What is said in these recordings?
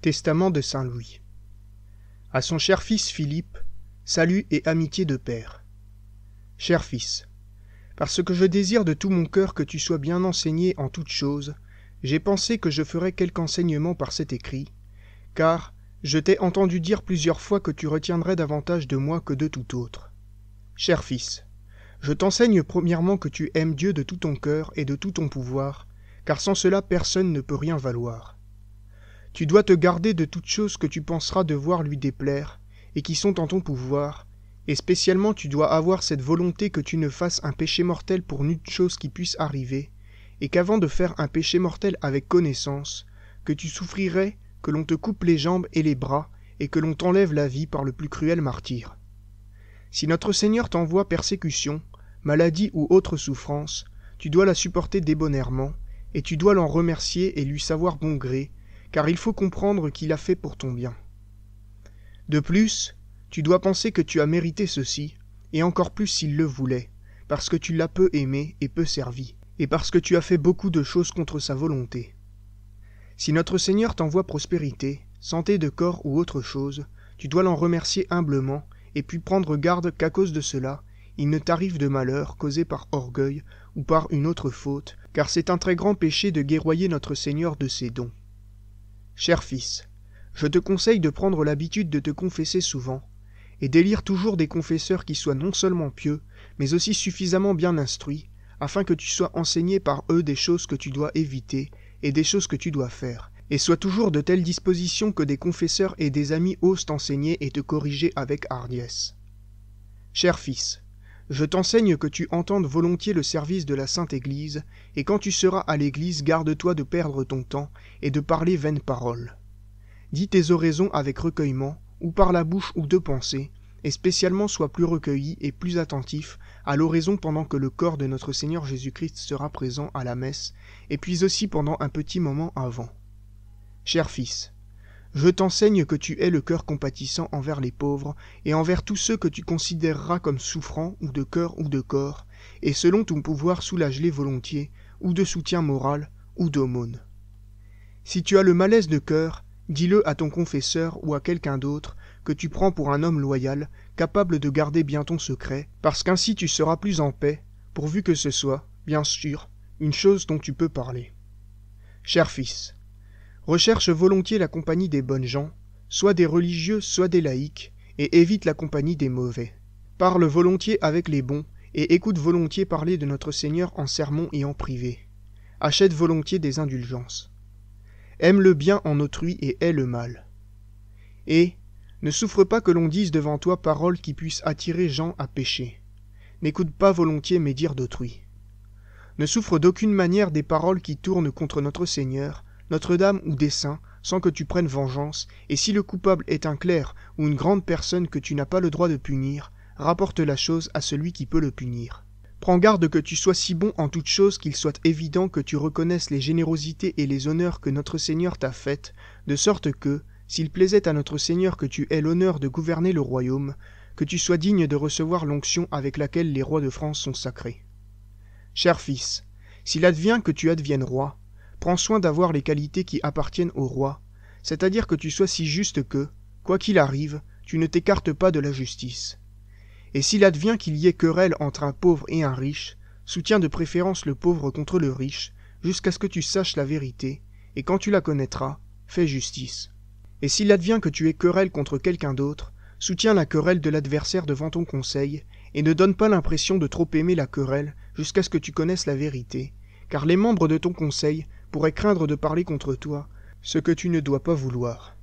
Testament de saint Louis. À son cher fils Philippe, salut et amitié de père. Cher fils, parce que je désire de tout mon cœur que tu sois bien enseigné en toutes choses, j'ai pensé que je ferais quelque enseignement par cet écrit, car je t'ai entendu dire plusieurs fois que tu retiendrais davantage de moi que de tout autre. Cher fils, je t'enseigne premièrement que tu aimes Dieu de tout ton cœur et de tout ton pouvoir, car sans cela personne ne peut rien valoir. Tu dois te garder de toutes choses que tu penseras devoir lui déplaire, et qui sont en ton pouvoir, et spécialement tu dois avoir cette volonté que tu ne fasses un péché mortel pour nulle chose qui puisse arriver, et qu'avant de faire un péché mortel avec connaissance, que tu souffrirais que l'on te coupe les jambes et les bras, et que l'on t'enlève la vie par le plus cruel martyr. Si notre Seigneur t'envoie persécution, maladie ou autre souffrance, tu dois la supporter débonnairement, et tu dois l'en remercier et lui savoir bon gré, car il faut comprendre qu'il a fait pour ton bien. De plus, tu dois penser que tu as mérité ceci, et encore plus s'il le voulait, parce que tu l'as peu aimé et peu servi, et parce que tu as fait beaucoup de choses contre sa volonté. Si notre Seigneur t'envoie prospérité, santé de corps ou autre chose, tu dois l'en remercier humblement, et puis prendre garde qu'à cause de cela, il ne t'arrive de malheur causé par orgueil ou par une autre faute, car c'est un très grand péché de guerroyer notre Seigneur de ses dons. Cher fils, je te conseille de prendre l'habitude de te confesser souvent, et d'élire toujours des confesseurs qui soient non seulement pieux, mais aussi suffisamment bien instruits, afin que tu sois enseigné par eux des choses que tu dois éviter et des choses que tu dois faire, et sois toujours de telle disposition que des confesseurs et des amis osent t'enseigner et te corriger avec hardiesse. Cher fils, je t'enseigne que tu entendes volontiers le service de la Sainte Église, et quand tu seras à l'Église, garde-toi de perdre ton temps et de parler vaines paroles. Dis tes oraisons avec recueillement, ou par la bouche ou de pensée, et spécialement sois plus recueilli et plus attentif à l'oraison pendant que le corps de notre Seigneur Jésus-Christ sera présent à la messe, et puis aussi pendant un petit moment avant. Cher fils, je t'enseigne que tu aies le cœur compatissant envers les pauvres, et envers tous ceux que tu considéreras comme souffrants, ou de cœur ou de corps, et selon ton pouvoir soulage-les volontiers, ou de soutien moral, ou d'aumône. Si tu as le malaise de cœur, dis-le à ton confesseur ou à quelqu'un d'autre, que tu prends pour un homme loyal, capable de garder bien ton secret, parce qu'ainsi tu seras plus en paix, pourvu que ce soit, bien sûr, une chose dont tu peux parler. Cher fils, recherche volontiers la compagnie des bonnes gens, soit des religieux, soit des laïcs, et évite la compagnie des mauvais. Parle volontiers avec les bons, et écoute volontiers parler de notre Seigneur en sermon et en privé. Achète volontiers des indulgences. Aime le bien en autrui et hais le mal. Et ne souffre pas que l'on dise devant toi paroles qui puissent attirer gens à pécher. N'écoute pas volontiers médire d'autrui. Ne souffre d'aucune manière des paroles qui tournent contre notre Seigneur, notre-dame ou des saints sans que tu prennes vengeance et si le coupable est un clerc ou une grande personne que tu n'as pas le droit de punir rapporte la chose à celui qui peut le punir prends garde que tu sois si bon en toutes choses qu'il soit évident que tu reconnaisses les générosités et les honneurs que notre seigneur t'a faites de sorte que s'il plaisait à notre seigneur que tu aies l'honneur de gouverner le royaume que tu sois digne de recevoir l'onction avec laquelle les rois de france sont sacrés cher fils s'il advient que tu adviennes roi Prends soin d'avoir les qualités qui appartiennent au roi, c'est-à-dire que tu sois si juste que, quoi qu'il arrive, tu ne t'écartes pas de la justice. Et s'il advient qu'il y ait querelle entre un pauvre et un riche, soutiens de préférence le pauvre contre le riche, jusqu'à ce que tu saches la vérité, et quand tu la connaîtras, fais justice. Et s'il advient que tu aies querelle contre quelqu'un d'autre, soutiens la querelle de l'adversaire devant ton conseil, et ne donne pas l'impression de trop aimer la querelle jusqu'à ce que tu connaisses la vérité, car les membres de ton conseil pourrait craindre de parler contre toi, ce que tu ne dois pas vouloir.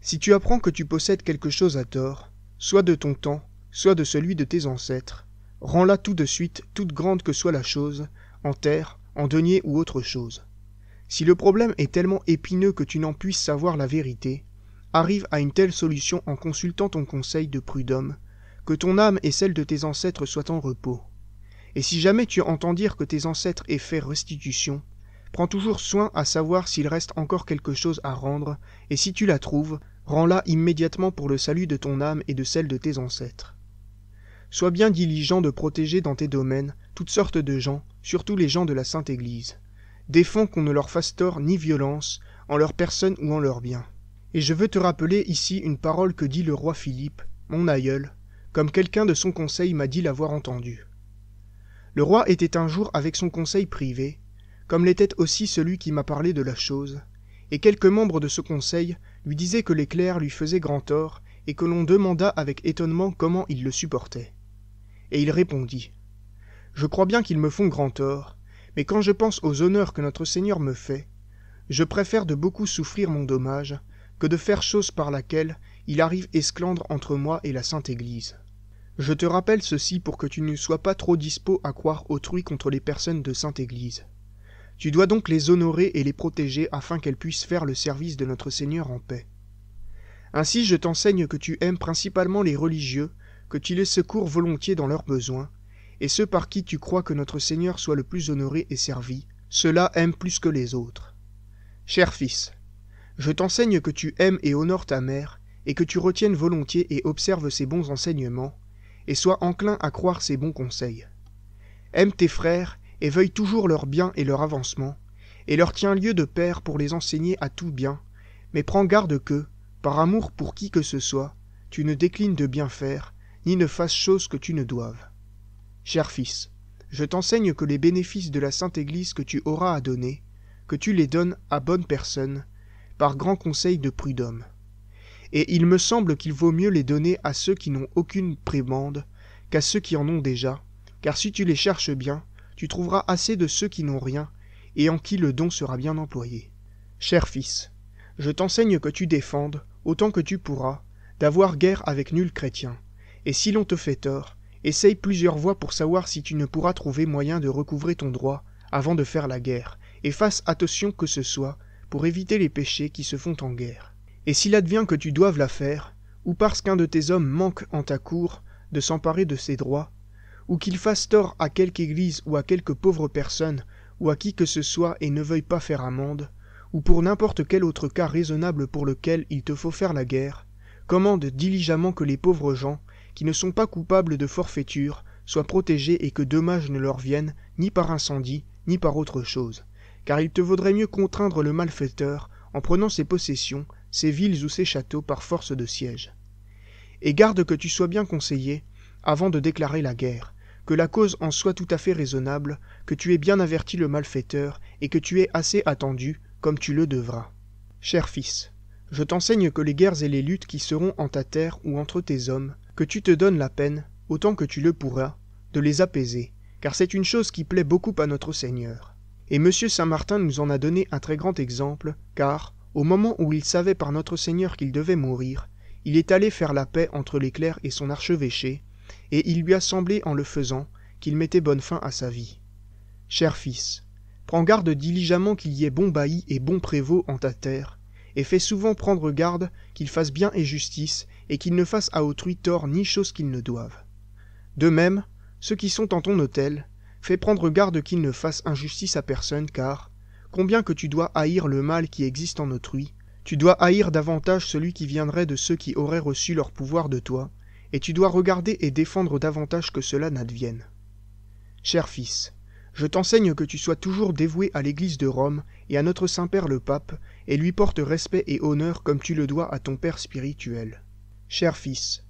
Si tu apprends que tu possèdes quelque chose à tort, soit de ton temps, soit de celui de tes ancêtres, rends-la tout de suite, toute grande que soit la chose, en terre, en denier ou autre chose. Si le problème est tellement épineux que tu n'en puisses savoir la vérité, arrive à une telle solution en consultant ton conseil de prud'homme, que ton âme et celle de tes ancêtres soient en repos. Et si jamais tu entends dire que tes ancêtres aient fait restitution, Prends toujours soin à savoir s'il reste encore quelque chose à rendre, et si tu la trouves, rends-la immédiatement pour le salut de ton âme et de celle de tes ancêtres. Sois bien diligent de protéger dans tes domaines toutes sortes de gens, surtout les gens de la Sainte Église. Défends qu'on ne leur fasse tort ni violence, en leur personne ou en leur bien. Et je veux te rappeler ici une parole que dit le roi Philippe, mon aïeul, comme quelqu'un de son conseil m'a dit l'avoir entendu. Le roi était un jour avec son conseil privé, comme l'était aussi celui qui m'a parlé de la chose, et quelques membres de ce conseil lui disaient que les clercs lui faisaient grand tort, et que l'on demanda avec étonnement comment il le supportait. Et il répondit « Je crois bien qu'ils me font grand tort, mais quand je pense aux honneurs que notre Seigneur me fait, je préfère de beaucoup souffrir mon dommage, que de faire chose par laquelle il arrive esclandre entre moi et la Sainte Église. Je te rappelle ceci pour que tu ne sois pas trop dispos à croire autrui contre les personnes de Sainte Église. Tu dois donc les honorer et les protéger afin qu'elles puissent faire le service de notre Seigneur en paix. Ainsi je t'enseigne que tu aimes principalement les religieux, que tu les secours volontiers dans leurs besoins, et ceux par qui tu crois que notre Seigneur soit le plus honoré et servi, ceux-là aiment plus que les autres. Cher fils, je t'enseigne que tu aimes et honores ta mère, et que tu retiennes volontiers et observes ses bons enseignements, et sois enclin à croire ses bons conseils. Aime tes frères et veuille toujours leur bien et leur avancement, et leur tient lieu de père pour les enseigner à tout bien, mais prends garde que, par amour pour qui que ce soit, tu ne déclines de bien faire, ni ne fasses chose que tu ne doives. Cher fils, je t'enseigne que les bénéfices de la Sainte Église que tu auras à donner, que tu les donnes à bonnes personnes, par grand conseil de prud'homme. Et il me semble qu'il vaut mieux les donner à ceux qui n'ont aucune prémande, qu'à ceux qui en ont déjà, car si tu les cherches bien, tu trouveras assez de ceux qui n'ont rien, et en qui le don sera bien employé. Cher fils, je t'enseigne que tu défendes, autant que tu pourras, d'avoir guerre avec nul chrétien, et si l'on te fait tort, essaye plusieurs voies pour savoir si tu ne pourras trouver moyen de recouvrer ton droit, avant de faire la guerre, et fasse attention que ce soit, pour éviter les péchés qui se font en guerre. Et s'il advient que tu doives la faire, ou parce qu'un de tes hommes manque en ta cour de s'emparer de ses droits, ou qu'il fasse tort à quelque église ou à quelque pauvre personne, ou à qui que ce soit et ne veuille pas faire amende, ou pour n'importe quel autre cas raisonnable pour lequel il te faut faire la guerre, commande diligemment que les pauvres gens, qui ne sont pas coupables de forfaiture, soient protégés et que dommages ne leur viennent ni par incendie, ni par autre chose. Car il te vaudrait mieux contraindre le malfaiteur, en prenant ses possessions, ses villes ou ses châteaux par force de siège. Et garde que tu sois bien conseillé, avant de déclarer la guerre, que la cause en soit tout à fait raisonnable, que tu aies bien averti le malfaiteur, et que tu aies assez attendu, comme tu le devras. Cher fils, je t'enseigne que les guerres et les luttes qui seront en ta terre ou entre tes hommes, que tu te donnes la peine, autant que tu le pourras, de les apaiser, car c'est une chose qui plaît beaucoup à notre Seigneur. Et M. Saint-Martin nous en a donné un très grand exemple, car, au moment où il savait par notre Seigneur qu'il devait mourir, il est allé faire la paix entre les clercs et son archevêché, et il lui a semblé en le faisant qu'il mettait bonne fin à sa vie cher fils prends garde diligemment qu'il y ait bon bailli et bon prévôt en ta terre et fais souvent prendre garde qu'il fasse bien et justice et qu'ils ne fasse à autrui tort ni chose qu'ils ne doivent de même ceux qui sont en ton hôtel fais prendre garde qu'ils ne fassent injustice à personne car combien que tu dois haïr le mal qui existe en autrui tu dois haïr davantage celui qui viendrait de ceux qui auraient reçu leur pouvoir de toi et tu dois regarder et défendre davantage que cela n'advienne. Cher fils, je t'enseigne que tu sois toujours dévoué à l'Église de Rome et à notre Saint-Père le Pape, et lui porte respect et honneur comme tu le dois à ton Père spirituel. Cher fils,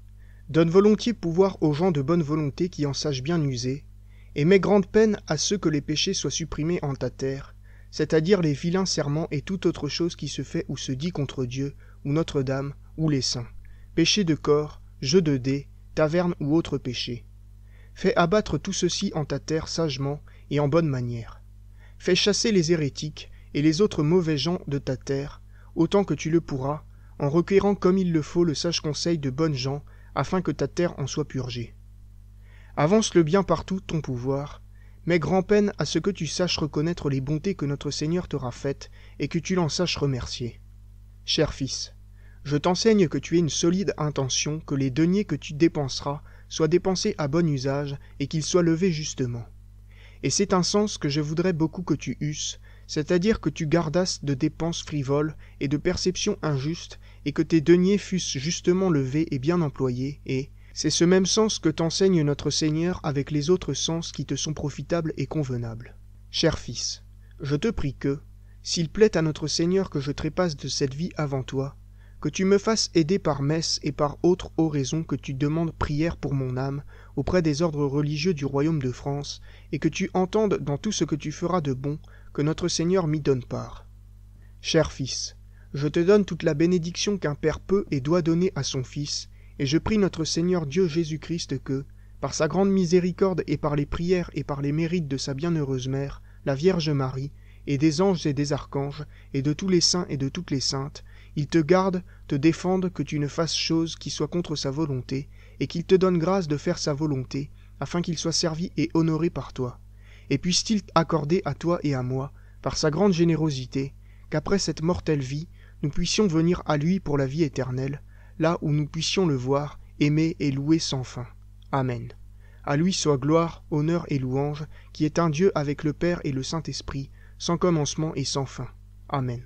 donne volontiers pouvoir aux gens de bonne volonté qui en sachent bien user, et mets grande peine à ceux que les péchés soient supprimés en ta terre, c'est-à-dire les vilains serments et toute autre chose qui se fait ou se dit contre Dieu, ou Notre-Dame, ou les saints, péché de corps, jeux de dés taverne ou autre péché fais abattre tout ceci en ta terre sagement et en bonne manière fais chasser les hérétiques et les autres mauvais gens de ta terre autant que tu le pourras en requérant comme il le faut le sage conseil de bonnes gens afin que ta terre en soit purgée avance le bien partout ton pouvoir mais peine à ce que tu saches reconnaître les bontés que notre seigneur t'aura faites et que tu l'en saches remercier cher fils je t'enseigne que tu aies une solide intention, que les deniers que tu dépenseras soient dépensés à bon usage et qu'ils soient levés justement. Et c'est un sens que je voudrais beaucoup que tu eusses, c'est-à-dire que tu gardasses de dépenses frivoles et de perceptions injustes, et que tes deniers fussent justement levés et bien employés, et c'est ce même sens que t'enseigne notre Seigneur avec les autres sens qui te sont profitables et convenables. Cher fils, je te prie que, s'il plaît à notre Seigneur que je trépasse de cette vie avant toi, que tu me fasses aider par messe et par autre oraison que tu demandes prière pour mon âme auprès des ordres religieux du royaume de France, et que tu entendes dans tout ce que tu feras de bon, que notre Seigneur m'y donne part. Cher fils, je te donne toute la bénédiction qu'un père peut et doit donner à son fils, et je prie notre Seigneur Dieu Jésus-Christ que, par sa grande miséricorde et par les prières et par les mérites de sa bienheureuse mère, la Vierge Marie, et des anges et des archanges, et de tous les saints et de toutes les saintes, il te garde, te défende que tu ne fasses chose qui soit contre sa volonté, et qu'il te donne grâce de faire sa volonté, afin qu'il soit servi et honoré par toi. Et puisse-t-il accorder à toi et à moi, par sa grande générosité, qu'après cette mortelle vie, nous puissions venir à lui pour la vie éternelle, là où nous puissions le voir, aimer et louer sans fin. Amen. À lui soit gloire, honneur et louange, qui est un Dieu avec le Père et le Saint-Esprit, sans commencement et sans fin. Amen.